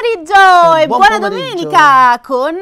pomeriggio e buon buona pomeriggio. domenica con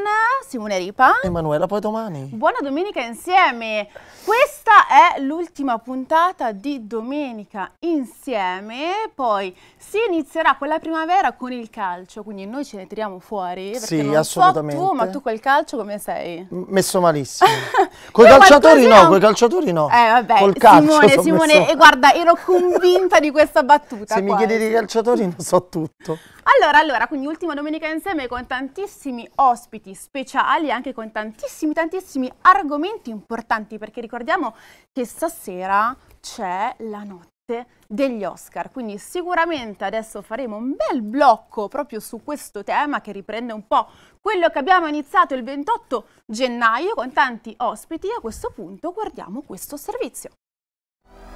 Simone Ripa. Emanuela, poi domani. Buona domenica insieme. Questa è l'ultima puntata di Domenica insieme, poi si inizierà quella primavera con il calcio, quindi noi ce ne tiriamo fuori. Sì, non assolutamente. So tu, ma tu col calcio come sei? M messo malissimo. Con i calciatori no, non... con i calciatori no. Eh vabbè, col calcio Simone, Simone, messo... e guarda, ero convinta di questa battuta. Se qua. mi chiedi dei calciatori non so tutto. Allora, allora, quindi ultima domenica insieme con tantissimi ospiti speciali, e anche con tantissimi, tantissimi argomenti importanti, perché ricordiamo che stasera c'è la notte degli Oscar. Quindi sicuramente adesso faremo un bel blocco proprio su questo tema che riprende un po' quello che abbiamo iniziato il 28 gennaio con tanti ospiti. A questo punto guardiamo questo servizio.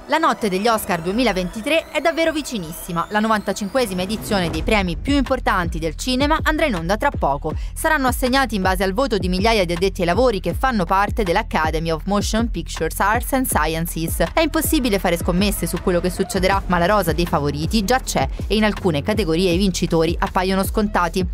La notte degli Oscar 2023 è davvero vicinissima. La 95esima edizione dei premi più importanti del cinema andrà in onda tra poco. Saranno assegnati in base al voto di migliaia di addetti ai lavori che fanno parte dell'Academy of Motion Pictures Arts and Sciences. È impossibile fare scommesse su quello che succederà, ma la rosa dei favoriti già c'è e in alcune categorie i vincitori appaiono scontati.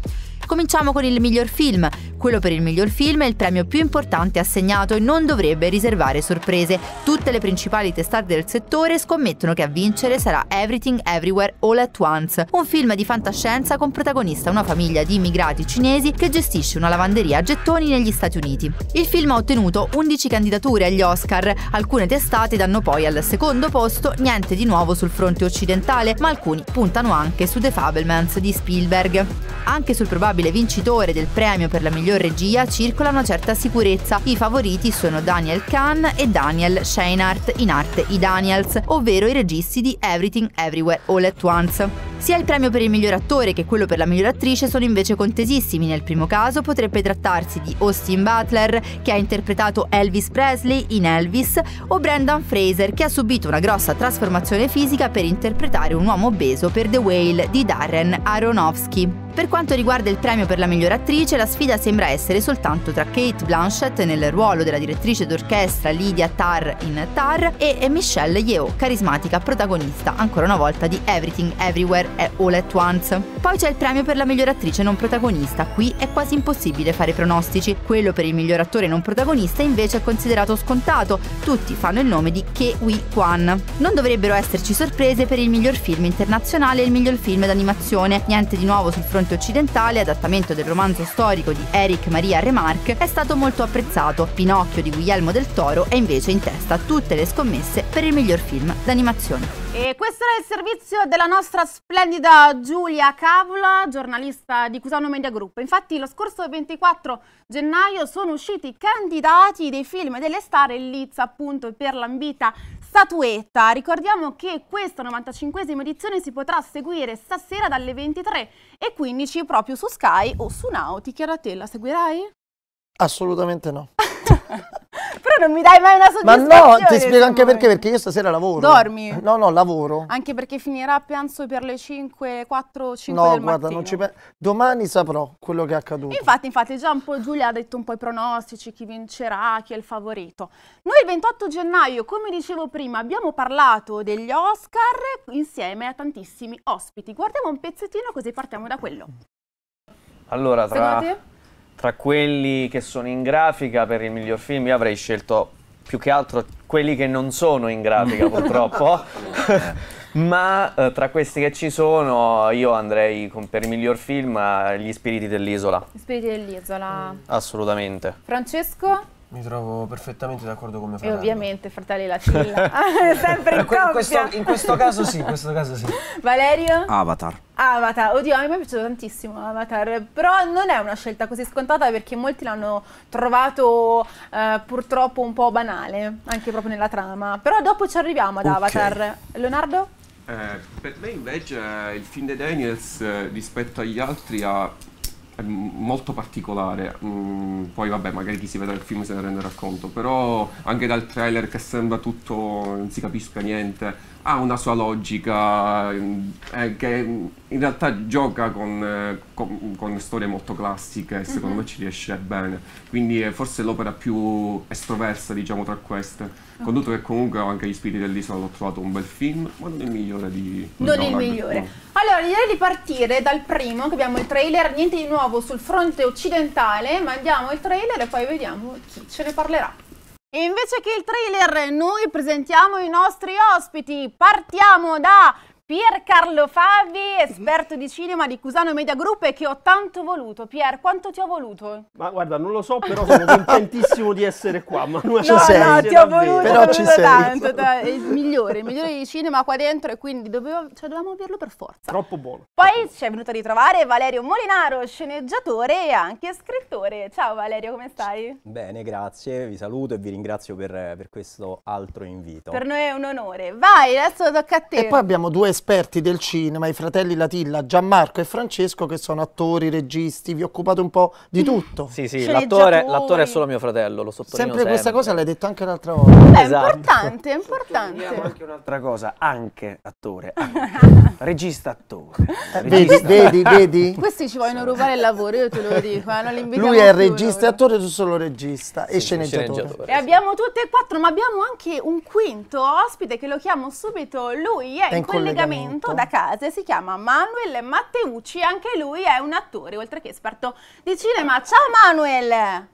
Cominciamo con il miglior film. Quello per il miglior film è il premio più importante assegnato e non dovrebbe riservare sorprese. Tutte le principali testate del settore scommettono che a vincere sarà Everything Everywhere All at Once, un film di fantascienza con protagonista una famiglia di immigrati cinesi che gestisce una lavanderia a gettoni negli Stati Uniti. Il film ha ottenuto 11 candidature agli Oscar, alcune testate danno poi al secondo posto niente di nuovo sul fronte occidentale, ma alcuni puntano anche su The Fablemans di Spielberg. Anche sul probabile probabile vincitore del premio per la miglior regia circola una certa sicurezza. I favoriti sono Daniel Kahn e Daniel Scheinart, in arte i Daniels, ovvero i registi di Everything Everywhere All at Once. Sia il premio per il miglior attore che quello per la miglior attrice sono invece contesissimi. Nel primo caso potrebbe trattarsi di Austin Butler, che ha interpretato Elvis Presley in Elvis, o Brendan Fraser, che ha subito una grossa trasformazione fisica per interpretare un uomo obeso per The Whale di Darren Aronofsky. Per quanto riguarda il premio per la miglior attrice, la sfida sembra essere soltanto tra Kate Blanchett nel ruolo della direttrice d'orchestra Lydia Tarr in Tarr e Michelle Yeoh, carismatica protagonista ancora una volta di Everything Everywhere è All at Once. Poi c'è il premio per la miglior attrice non protagonista. Qui è quasi impossibile fare pronostici. Quello per il miglior attore non protagonista invece è considerato scontato. Tutti fanno il nome di Ke wi Kwan. Non dovrebbero esserci sorprese per il miglior film internazionale e il miglior film d'animazione. Niente di nuovo sul fronte occidentale, adattamento del romanzo storico di Eric Maria Remarque è stato molto apprezzato. Pinocchio di Guglielmo del Toro è invece in testa a tutte le scommesse per il miglior film d'animazione. E questo era il servizio della nostra splendida splendida Giulia Cavola, giornalista di Cusano Media Group. Infatti lo scorso 24 gennaio sono usciti i candidati dei film delle star in Liz appunto per l'ambita statuetta. Ricordiamo che questa 95esima edizione si potrà seguire stasera dalle 23.15 proprio su Sky o su Nauti. Chiara, te la seguirai? Assolutamente no. non mi dai mai una soddisfazione. Ma no, ti spiego anche perché, perché io stasera lavoro. Dormi? No, no, lavoro. Anche perché finirà a pianzo per le 5, 4, 5 no, del guarda, mattino. No, guarda, domani saprò quello che è accaduto. Infatti, infatti, già un po' Giulia ha detto un po' i pronostici, chi vincerà, chi è il favorito. Noi il 28 gennaio, come dicevo prima, abbiamo parlato degli Oscar insieme a tantissimi ospiti. Guardiamo un pezzettino così partiamo da quello. Allora, tra... Secondo te? tra quelli che sono in grafica per il miglior film io avrei scelto più che altro quelli che non sono in grafica purtroppo ma eh, tra questi che ci sono io andrei con, per il miglior film eh, Gli spiriti dell'isola Gli spiriti dell'isola assolutamente Francesco? Mi trovo perfettamente d'accordo con mio fratello. E ovviamente fratelli Lacilla, ah, sempre in coppia. In questo, in questo caso sì, in questo caso sì. Valerio? Avatar. Avatar, oddio, a me è piaciuto tantissimo Avatar, però non è una scelta così scontata perché molti l'hanno trovato eh, purtroppo un po' banale, anche proprio nella trama. Però dopo ci arriviamo ad okay. Avatar. Leonardo? Eh, per me invece eh, il film di Daniels eh, rispetto agli altri ha molto particolare. Mm, poi vabbè, magari chi si vede il film se ne renderà conto, però anche dal trailer che sembra tutto, non si capisca niente, ha una sua logica eh, eh, che in realtà gioca con, eh, con, con storie molto classiche e secondo mm -hmm. me ci riesce bene. Quindi è forse l'opera più estroversa, diciamo, tra queste. Condotto che comunque anche gli spiriti dell'isola l'ho trovato un bel film, ma non il migliore di... Non no, il migliore. No. Allora, direi di partire dal primo, che abbiamo il trailer, niente di nuovo sul fronte occidentale, ma andiamo il trailer e poi vediamo chi ce ne parlerà. E invece che il trailer, noi presentiamo i nostri ospiti. Partiamo da Pier Carlo Fabi, mhm. esperto di cinema di Cusano Media Group e che ho tanto voluto. Pier, quanto ti ho voluto? Ma guarda, non lo so, però sono contentissimo di essere qua. Manuela, no, sei. no, ti ho voluto, però ci ho voluto tanto. È il migliore, il migliore di cinema qua dentro e quindi dovevo, cioè, dovevamo averlo per forza. Troppo buono. Poi ci è venuto a ritrovare Valerio Molinaro, sceneggiatore e anche scrittore. Ciao Valerio, come stai? Bene, grazie, vi saluto e vi ringrazio per, per questo altro invito. Per noi è un onore. Vai, adesso tocca a te. E poi abbiamo due esperti del cinema, i fratelli Latilla, Gianmarco e Francesco, che sono attori, registi, vi occupate un po' di tutto. sì, sì, l'attore, è solo mio fratello, lo sottolineo sempre. Sempre questa cosa l'hai detto anche l'altra volta. Beh, esatto. importante, importante. anche un'altra cosa, anche attore, anche. regista attore. Eh, regista. Vedi, vedi, vedi? Questi ci vogliono rubare il lavoro, io te lo dico, eh, Lui è regista e attore, tu solo regista sì, e sceneggiatore. sceneggiatore. E abbiamo tutti e quattro, ma abbiamo anche un quinto ospite che lo chiamo subito, lui è, è in collegamento appuntamento da casa e si chiama Manuel Matteucci, anche lui è un attore oltre che esperto di cinema. Ciao Manuel!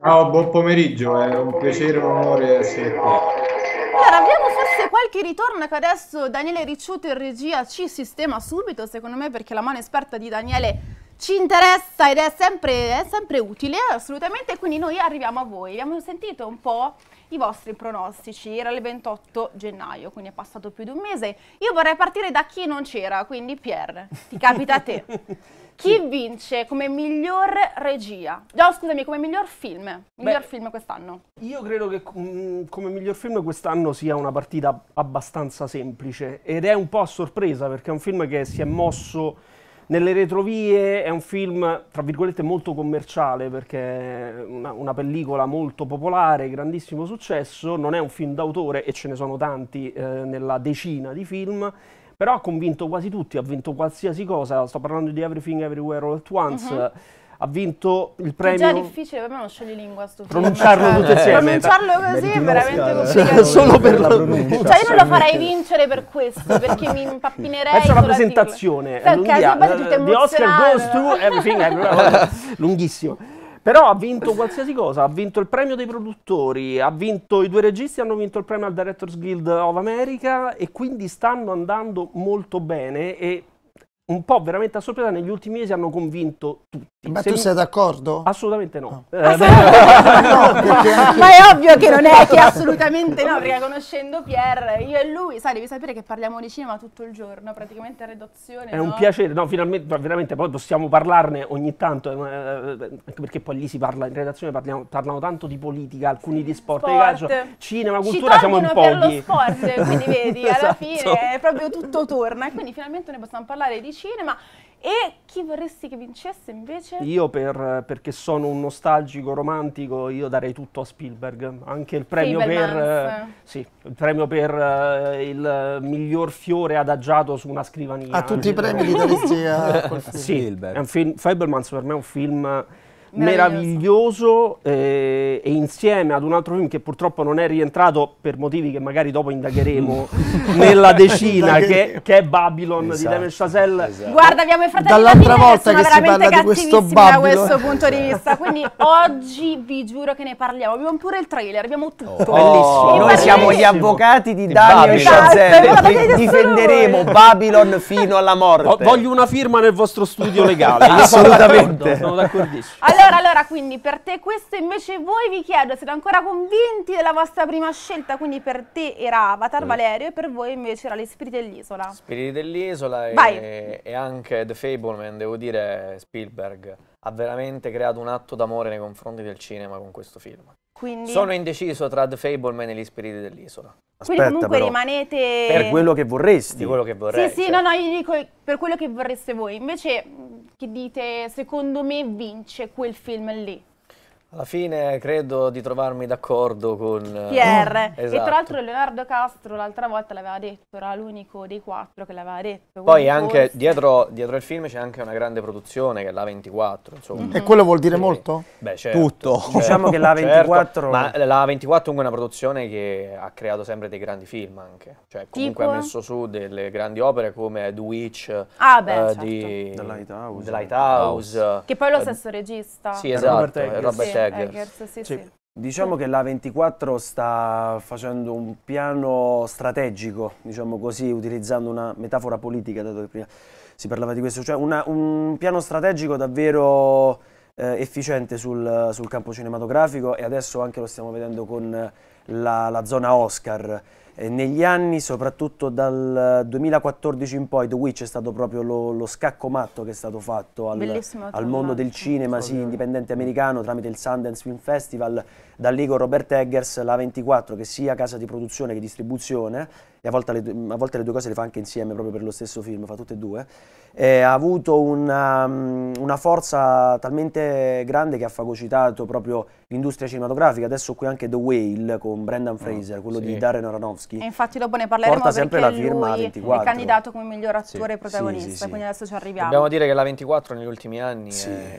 Ciao, buon pomeriggio, è un piacere, e un onore essere qui. Allora, abbiamo forse qualche ritorno che adesso Daniele Ricciuto in regia ci sistema subito, secondo me perché la mano esperta di Daniele ci interessa ed è sempre, è sempre utile, assolutamente, quindi noi arriviamo a voi. Abbiamo sentito un po' i vostri pronostici, era il 28 gennaio, quindi è passato più di un mese. Io vorrei partire da chi non c'era, quindi Pier, ti capita a te. Chi sì. vince come miglior regia? No, scusami, come miglior film. Miglior Beh, film quest'anno. Io credo che mm, come miglior film quest'anno sia una partita abbastanza semplice ed è un po' a sorpresa perché è un film che si è mosso nelle retrovie è un film, tra virgolette, molto commerciale perché è una, una pellicola molto popolare, grandissimo successo, non è un film d'autore e ce ne sono tanti eh, nella decina di film, però ha convinto quasi tutti, ha vinto qualsiasi cosa, sto parlando di Everything Everywhere All At Once. Mm -hmm ha vinto il premio... È già difficile, per me non scegli lingua. Pronunciarlo tutto cioè, insieme. Pronunciarlo così è veramente complicato. Solo per la pronuncia. Cioè io non lo farei vincere per questo, perché mi impappinerei. Questa è una presentazione. Sì, ok, eh, The Oscar goes to everything. Eh, eh, lunghissimo. Però ha vinto qualsiasi cosa, ha vinto il premio dei produttori, ha vinto i due registi, hanno vinto il premio al Directors Guild of America e quindi stanno andando molto bene e un po' veramente a sorpresa negli ultimi mesi hanno convinto tutti. Ma Se tu sei d'accordo? Assolutamente no. no. Ah. Eh, ah, no perché... ma, è ovvio che non è che assolutamente no, perché conoscendo Pierre, io e lui, sai, devi sapere che parliamo di cinema tutto il giorno, praticamente a redazione. È no? un piacere, no, finalmente, veramente poi possiamo parlarne ogni tanto, eh, eh perché poi lì si parla, in redazione parliamo, parlano tanto di politica, alcuni di sport, sport. Di cinema, cultura, siamo un po'. Per pochi. lo sport, quindi vedi, alla esatto. fine è proprio tutto torna e quindi finalmente ne possiamo parlare di cinema. E chi vorresti che vincesse invece? Io per, perché sono un nostalgico romantico, io darei tutto a Spielberg, anche il premio per, eh, sì, il, premio per eh, il miglior fiore adagiato su una scrivania. A tutti i premi di regia. sì, Spielberg. Fablemans per me è un film meraviglioso, meraviglioso eh, e insieme ad un altro film che purtroppo non è rientrato per motivi che magari dopo indagheremo nella decina che, che, è Babylon esatto, di Damien Chazelle esatto. guarda abbiamo i fratelli dall'altra volta che, si parla di questo Babylon da questo punto di vista quindi oggi vi giuro che ne parliamo abbiamo pure il trailer abbiamo tutto oh, bellissimo noi siamo gli avvocati di, di Damien Chazelle esatto, difenderemo Babylon fino alla morte voglio una firma nel vostro studio legale assolutamente sono d'accordissimo allora, allora, quindi per te questo, invece voi vi chiedo, siete ancora convinti della vostra prima scelta, quindi per te era Avatar mm. Valerio e per voi invece era Gli Spiriti dell'Isola. Spiriti dell'Isola e, e, anche The Fableman, devo dire Spielberg, ha veramente creato un atto d'amore nei confronti del cinema con questo film. Quindi... Sono indeciso tra The Fableman e Gli Spiriti dell'Isola. Aspetta, Quindi comunque però, rimanete... Per quello che vorresti. Di quello che vorrei. Sì, sì, cioè. no, no, io dico per quello che vorreste voi. Invece che dite secondo me vince quel film lì? Alla fine credo di trovarmi d'accordo con... Eh, Pierre. Esatto. E tra esatto. l'altro Leonardo Castro l'altra volta l'aveva detto, era l'unico dei quattro che l'aveva detto. Poi anche forse... dietro, dietro, il film c'è anche una grande produzione che è l'A24. Mm -hmm. E quello vuol dire sì. molto? Beh, certo, Tutto. Certo, diciamo che l'A24... Certo, ma l'A24 è una produzione che ha creato sempre dei grandi film anche. Cioè comunque tipo? ha messo su delle grandi opere come The Witch, ah, beh, uh, certo. di... The Lighthouse. The Lighthouse. Che poi è lo eh, stesso regista. Sì, esatto. Robert Eggers. Robert Eggers. Eggers sì, sì. Diciamo che la 24 sta facendo un piano strategico, diciamo così, utilizzando una metafora politica, dato che prima si parlava di questo, cioè una, un piano strategico davvero eh, efficiente sul, sul, campo cinematografico e adesso anche lo stiamo vedendo con la, la zona Oscar. Eh, negli anni, soprattutto dal 2014 in poi, The Witch è stato proprio lo, lo scacco matto che è stato fatto al, al mondo del cinema, sì, indipendente americano, tramite il Sundance Film Festival, dall'Igor Robert Eggers, la 24, che sia casa di produzione che distribuzione, e a volte, le, a volte, le, due cose le fa anche insieme proprio per lo stesso film, fa tutte e due, e ha avuto una, mm, una, forza talmente grande che ha fagocitato proprio l'industria cinematografica, adesso qui anche The Whale con Brendan ah, Fraser, oh, quello sì. di Darren Aronofsky. E infatti dopo ne parleremo Porta sempre la firma lui 24. è candidato come miglior attore sì. protagonista, sì, quindi adesso ci arriviamo. Dobbiamo dire che la 24 negli ultimi anni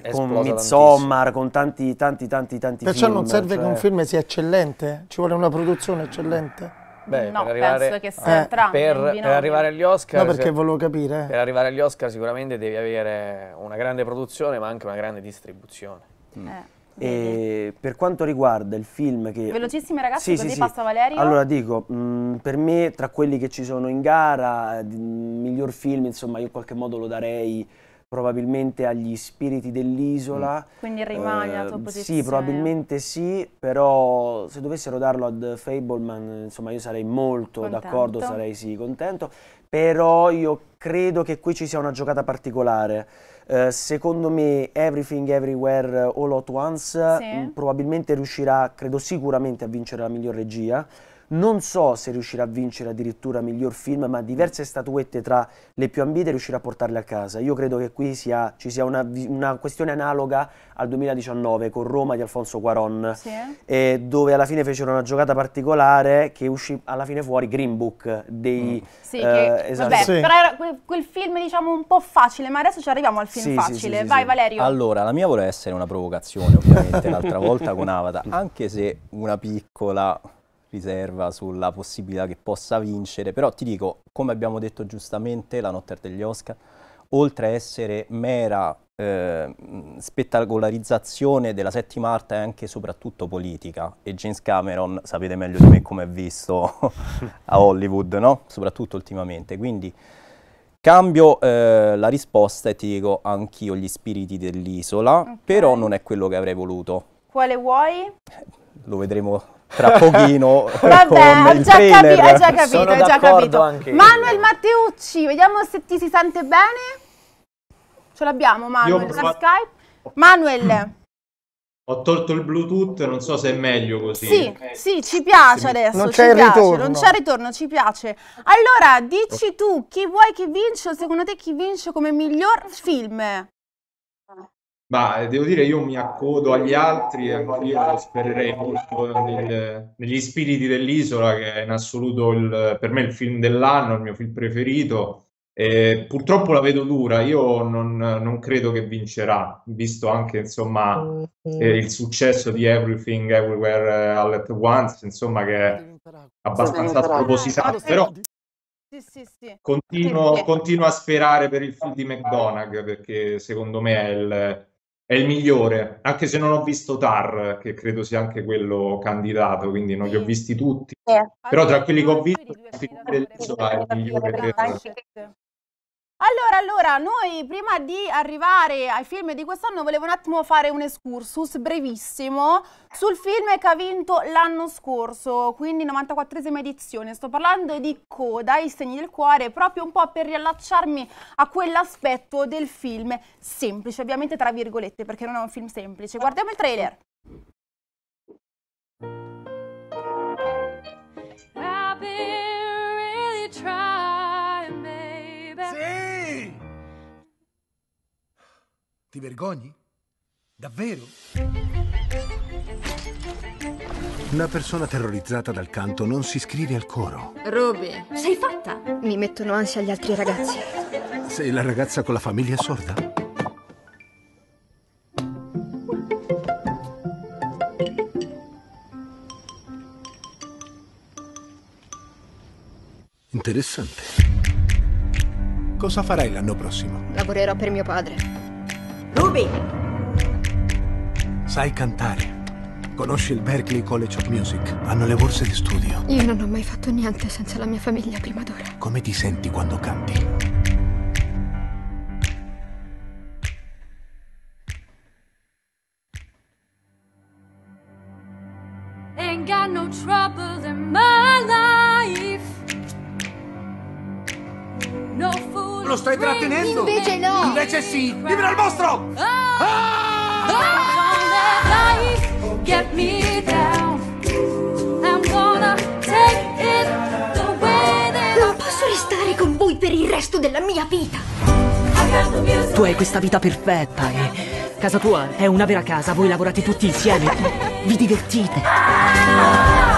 è con Midsommar, tantissimo. con tanti tanti tanti tanti Perciò film. Perciò non serve cioè... che un cioè film sia eccellente, ci vuole una produzione eccellente. Beh, no, per arrivare, che sia eh, entrambi. Per, per, arrivare agli Oscar... No, perché volevo capire. Per arrivare agli Oscar sicuramente devi avere una grande produzione, ma anche una grande distribuzione. Mm. Eh. eh e per quanto riguarda il film che... Velocissimi ragazzi, sì, così sì, passa Valerio. Allora dico, mh, mm, per me tra quelli che ci sono in gara, mh, miglior film, insomma, io in qualche modo lo darei probabilmente agli spiriti dell'isola. Mm. Quindi rimane eh, la tua ehm, posizione? Sì, probabilmente sì, però se dovessero darlo ad Fableman, insomma, io sarei molto d'accordo, sarei sì, contento, però io credo che qui ci sia una giocata particolare. Eh, secondo me Everything Everywhere All At Once sì. Mm, probabilmente riuscirà, credo sicuramente, a vincere la miglior regia non so se riuscirà a vincere addirittura miglior film, ma diverse statuette tra le più ambite riuscirà a portarle a casa. Io credo che qui sia, ci sia una, una, questione analoga al 2019 con Roma di Alfonso Cuaron, sì, eh? dove alla fine fecero una giocata particolare che uscì alla fine fuori Green Book dei... Mm. Sì, eh, che, esatto. vabbè, sì. però era quel, quel, film diciamo un po' facile, ma adesso ci arriviamo al film sì, facile. Vai Valerio. Allora, la mia voleva essere una provocazione ovviamente l'altra volta con Avatar, anche se una piccola riserva sulla possibilità che possa vincere, però ti dico, come abbiamo detto giustamente la notte degli Oscar, oltre a essere mera eh, spettacolarizzazione della settima arte è anche soprattutto politica e James Cameron sapete meglio di me come è visto a Hollywood, no? soprattutto ultimamente, quindi cambio eh, la risposta e ti dico anch'io gli spiriti dell'isola, okay. però non è quello che avrei voluto. Quale vuoi? Lo vedremo tra pochino Vabbè, con ho già, capi- ho già capito, Sono ho già capito. Anche Manuel io. Matteucci, vediamo se ti si sente bene. Ce l'abbiamo Manuel da provato... Skype. Manuel. Ho tolto il Bluetooth, non so se è meglio così. Sì, eh. sì ci piace sì. adesso. Non c'è piace, ritorno. Non c'è ritorno, ci piace. Allora, dici tu chi vuoi che vince o secondo te chi vince come miglior film? Ma eh, devo dire, io mi accodo agli altri e io spererei molto nel, negli spiriti dell'isola, che è in assoluto il, per me il film dell'anno, il mio film preferito. E purtroppo la vedo dura, io non, non credo che vincerà, visto anche insomma, mm-hmm. eh, il successo di Everything Everywhere eh, All at Once, insomma, che è abbastanza spropositato, però sì, sì, sì. Continuo, continuo, a sperare per il film di McDonagh perché secondo me è il, è il migliore, anche se non ho visto Tar, che credo sia anche quello candidato, quindi non li ho visti tutti, eh, però tra quelli che ho visto, è il migliore. Per... Allora, allora, noi prima di arrivare ai film di quest'anno volevo un attimo fare un excursus brevissimo sul film che ha vinto l'anno scorso, quindi 94esima edizione. Sto parlando di Coda, i segni del cuore, proprio un po' per riallacciarmi a quell'aspetto del film semplice, ovviamente tra virgolette, perché non è un film semplice. Guardiamo il trailer. Ti vergogni? Davvero? Una persona terrorizzata dal canto non si iscrive al coro. Ruby, sei fatta! Mi mettono ansia gli altri ragazzi. Sei la ragazza con la famiglia sorda? Interessante. Cosa farai l'anno prossimo? Lavorerò per mio padre. Ruby! Sai cantare. Conosci il Berkeley College of Music. Hanno le borse di studio. Io non ho mai fatto niente senza la mia famiglia prima d'ora. Come ti senti quando canti? Ain't got no trouble in my life. stai trattenendo! Invece no! Invece sì! Libera il mostro! Ah! Ah! Ah! Get me non posso restare con voi per il resto della mia vita. Tu hai questa vita perfetta e eh. Casa tua è una vera casa, voi lavorate tutti insieme, vi divertite. Ah!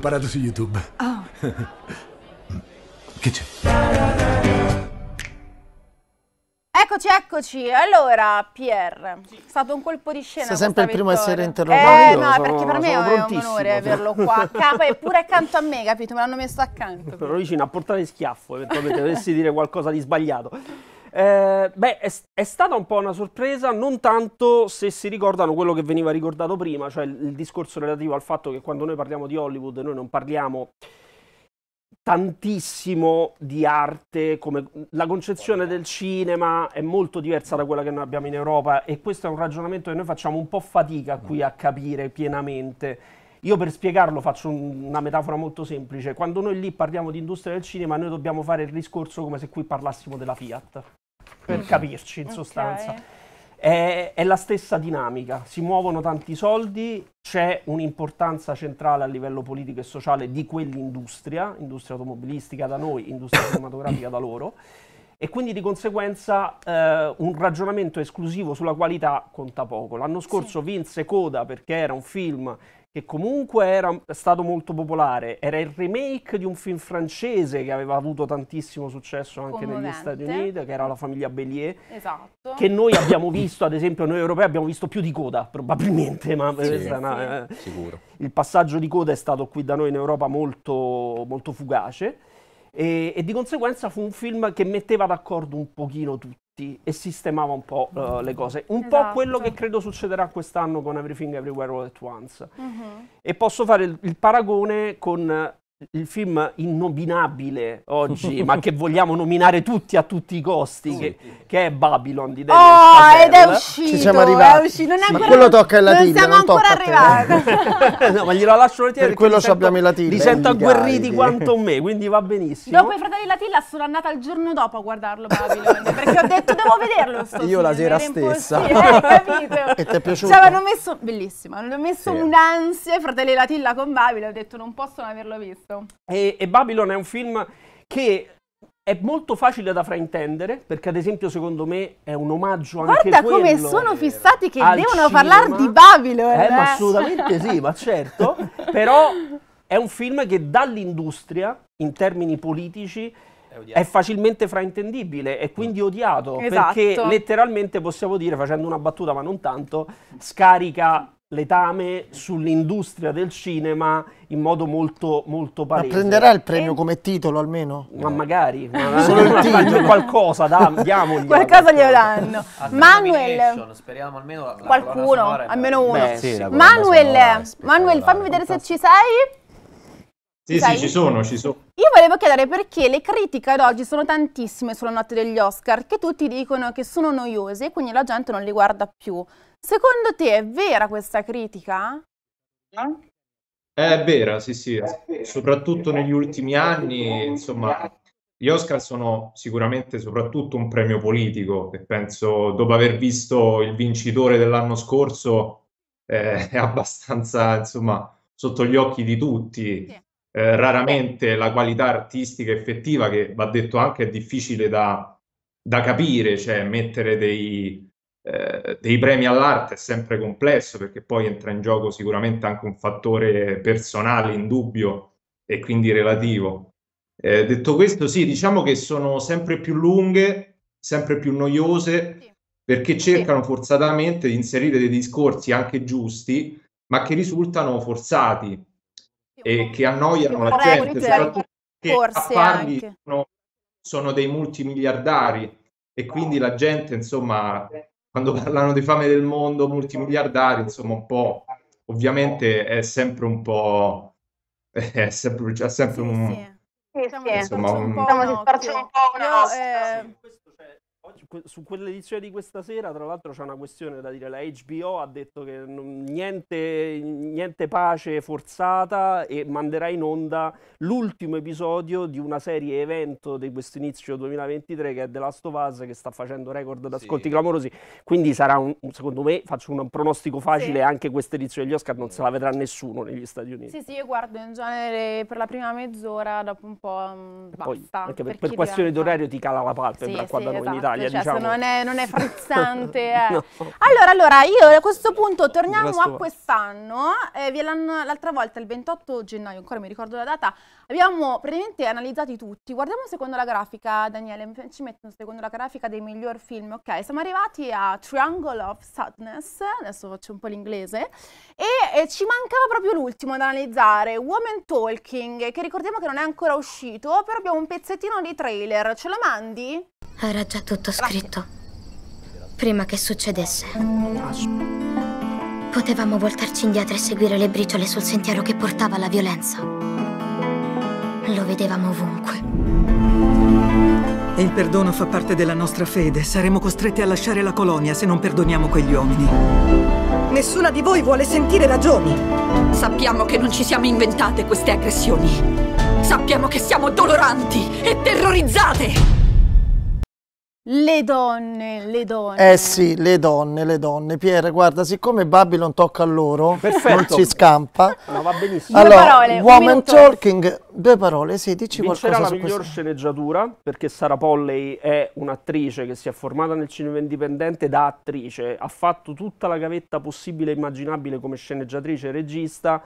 imparato su YouTube. Oh. che c'è? Eccoci, eccoci. Allora, Pier, è stato un colpo di scena. Sei sempre il primo a essere interrogato. Eh, no, sono, perché per me è un onore averlo qua. Capo eppure accanto a me, capito? Me l'hanno messo accanto. Però vicino a portare schiaffo, eventualmente dovessi dire qualcosa di sbagliato. Eh, beh, è, è, stata un po' una sorpresa, non tanto se si ricordano quello che veniva ricordato prima, cioè il, il discorso relativo al fatto che quando noi parliamo di Hollywood noi non parliamo tantissimo di arte, come la concezione del cinema è molto diversa da quella che noi abbiamo in Europa e questo è un ragionamento che noi facciamo un po' fatica qui a capire pienamente. Io per spiegarlo faccio un, una metafora molto semplice. Quando noi lì parliamo di industria del cinema, noi dobbiamo fare il discorso come se qui parlassimo della Fiat per mm. capirci in okay. sostanza. È, è, la stessa dinamica, si muovono tanti soldi, c'è un'importanza centrale a livello politico e sociale di quell'industria, industria automobilistica da noi, industria cinematografica da loro, e quindi di conseguenza eh, un ragionamento esclusivo sulla qualità conta poco. L'anno scorso sì. vinse Coda perché era un film che comunque era stato molto popolare, era il remake di un film francese che aveva avuto tantissimo successo anche Commovente. negli Stati Uniti, che era la famiglia Bélier, esatto. che noi abbiamo visto, ad esempio noi europei abbiamo visto più di coda probabilmente, ma sì, eh, sì. Una, eh, il passaggio di coda è stato qui da noi in Europa molto, molto fugace. E, e, di conseguenza fu un film che metteva d'accordo un pochino tutti pezzetti e sistemava un po' uh, le mm-hmm. cose. Un esatto. po' quello che credo succederà quest'anno con Everything Everywhere All at Once. Mm -hmm. E posso fare il, il paragone con il film innominabile oggi, ma che vogliamo nominare tutti a tutti i costi, che, che è Babylon di Daniel Oh, Stavello. ed è uscito, Ci siamo arrivati. è uscito. Non è ancora, quello tocca il latino, non siamo non ancora arrivati. no, ma glielo lascio volentieri per quello sento, abbiamo i latini. Li sento agguerriti quanto me, quindi va benissimo. Dopo i fratelli Latilla sono andata il giorno dopo a guardarlo Babylon, perché ho detto devo vederlo sto Io film, la sera stessa. eh, capito. E ti è piaciuto? Cioè, hanno messo bellissimo, hanno messo sì. un'ansia i fratelli Latilla con Babylon, ho detto non possono averlo visto. Certo. E, e Babylon è un film che è molto facile da fraintendere perché ad esempio secondo me è un omaggio Guarda anche Guarda come sono eh, fissati che devono parlare di Babylon. Eh, eh. ma assolutamente sì, ma certo, però è un film che dall'industria in termini politici è, è facilmente fraintendibile e quindi odiato esatto. perché letteralmente possiamo dire facendo una battuta ma non tanto scarica letame sull'industria del cinema in modo molto, molto palese. Ma prenderà il premio e... come titolo almeno? Ma magari, ma solo il titolo. qualcosa, da, diamogli. qualcosa glielo danno. Manuel, speriamo almeno la qualcuno, almeno uno. Beh, sì, Manuel, Manuel, fammi vedere se ci sei. Sì, sì, ci sono, ci sono. Io volevo chiedere perché le critiche ad oggi sono tantissime sulla notte degli Oscar, che tutti dicono che sono noiose e quindi la gente non li guarda più. Secondo te è vera questa critica? È vera, sì, sì, soprattutto negli ultimi anni, insomma, gli Oscar sono sicuramente soprattutto un premio politico e penso, dopo aver visto il vincitore dell'anno scorso, eh, è abbastanza, insomma, sotto gli occhi di tutti. Eh, raramente la qualità artistica effettiva, che va detto anche, è difficile da, da capire, cioè mettere dei, eh, dei premi all'arte è sempre complesso perché poi entra in gioco sicuramente anche un fattore personale in dubbio e quindi relativo. Eh, detto questo, sì, diciamo che sono sempre più lunghe, sempre più noiose, sì. perché cercano sì. forzatamente di inserire dei discorsi anche giusti, ma che risultano forzati sì, e che annoiano la gente, soprattutto perché a farli sono, sono dei multimiliardari e quindi la gente, insomma, quando parlano di fame del mondo, multimiliardari, insomma un po', ovviamente è sempre un po', è sempre, c'è sempre sì, un... Sì. Sì, diciamo sì, insomma, un... Un, un, diciamo, un po' no, su quell'edizione di questa sera, tra l'altro, c'è una questione da dire. La HBO ha detto che non, niente, niente, pace forzata e manderà in onda l'ultimo episodio di una serie evento di questo inizio 2023 che è The Last of Us, che sta facendo record d'ascolti sì. clamorosi. Quindi sarà, un, secondo me, faccio un pronostico facile, sì. anche questa edizione degli Oscar non se la vedrà nessuno negli Stati Uniti. Sì, sì, io guardo in genere per la prima mezz'ora, dopo un po' mh, mm, basta. Poi, anche per, per questione di orario ti cala la palpebra sì, qua sì, da noi esatto. in Italia. Italia, processo, cioè, diciamo. non, è, non è frizzante. Eh. no. allora, allora, io a questo punto torniamo a quest'anno. Eh, l'altra volta, il 28 gennaio, ancora mi ricordo la data, abbiamo praticamente analizzati tutti. Guardiamo secondo la grafica, Daniele, ci mettono secondo la grafica dei miglior film. Ok, siamo arrivati a Triangle of Sadness, adesso faccio un po' l'inglese, e eh, ci mancava proprio l'ultimo da analizzare, Woman Talking, che ricordiamo che non è ancora uscito, però abbiamo un pezzettino di trailer. Ce lo mandi? Era già tutto scritto. Prima che succedesse. Potevamo voltarci indietro e seguire le briciole sul sentiero che portava alla violenza. Lo vedevamo ovunque. E il perdono fa parte della nostra fede. Saremo costrette a lasciare la colonia se non perdoniamo quegli uomini. Nessuna di voi vuole sentire ragioni. Sappiamo che non ci siamo inventate queste aggressioni. Sappiamo che siamo doloranti e terrorizzate. Le donne, le donne. Eh sì, le donne, le donne. Pierre, guarda, siccome Babylon tocca a loro, Perfetto. non si scampa. No, va benissimo. Allora, parole, Woman Talking, due parole, sì, dici Vincerà qualcosa la miglior questo. sceneggiatura, perché Sara Polley è un'attrice che si è formata nel cinema indipendente da attrice, ha fatto tutta la gavetta possibile e immaginabile come sceneggiatrice e regista,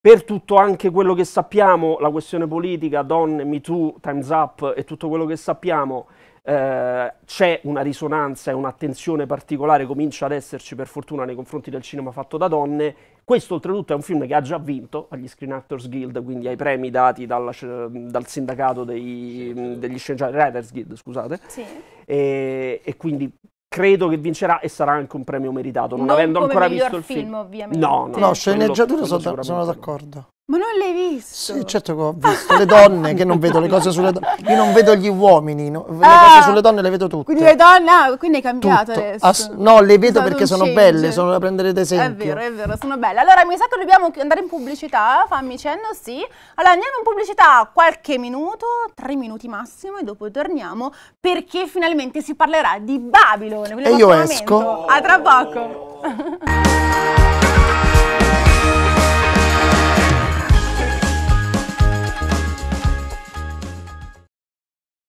per tutto anche quello che sappiamo, la questione politica, donne, Me Too, Time's Up e tutto quello che sappiamo eh, c'è una risonanza e un'attenzione particolare, comincia ad esserci per fortuna nei confronti del cinema fatto da donne. Questo oltretutto è un film che ha già vinto agli Screen Actors Guild, quindi ai premi dati dalla, dal sindacato dei, degli sceneggiati, Writers Guild, scusate, sì. e, e quindi credo che vincerà e sarà anche un premio meritato, non, non avendo ancora visto il film. film ovviamente. No, no, no sceneggiatura sono, sono d'accordo. Ma non l'hai visto? Sì, certo che ho visto le donne che non vedo le cose sulle donne. Io non vedo gli uomini, no? le ah, cose sulle donne le vedo tutte. Quindi le donne, ah, quindi hai cambiato Tutto. adesso. Ass no, le vedo perché sono change. belle, sono da prendere ad È vero, è vero, sono belle. Allora mi sa che dobbiamo andare in pubblicità, fammi cenno, sì. Allora andiamo in pubblicità qualche minuto, tre minuti massimo e dopo torniamo perché finalmente si parlerà di Babilone. E io esco. A tra poco. Oh.